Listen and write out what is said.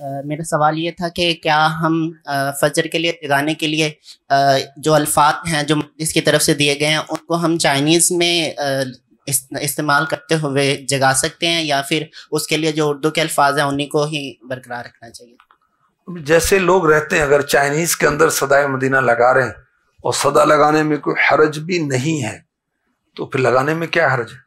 मेरा सवाल ये था कि क्या हम फजर के लिए गाने के लिए जो अल्फात हैं जो इसकी तरफ से दिए गए हैं उनको हम चाइनीज़ में इस, इस्तेमाल करते हुए जगा सकते हैं या फिर उसके लिए जो उर्दू के अल्फाज हैं उन्हीं को ही बरकरार रखना चाहिए जैसे लोग रहते हैं अगर चाइनीज़ के अंदर सदाए मदीना लगा रहे हैं और सदा लगाने में कोई हरज भी नहीं है तो फिर लगाने में क्या हरज है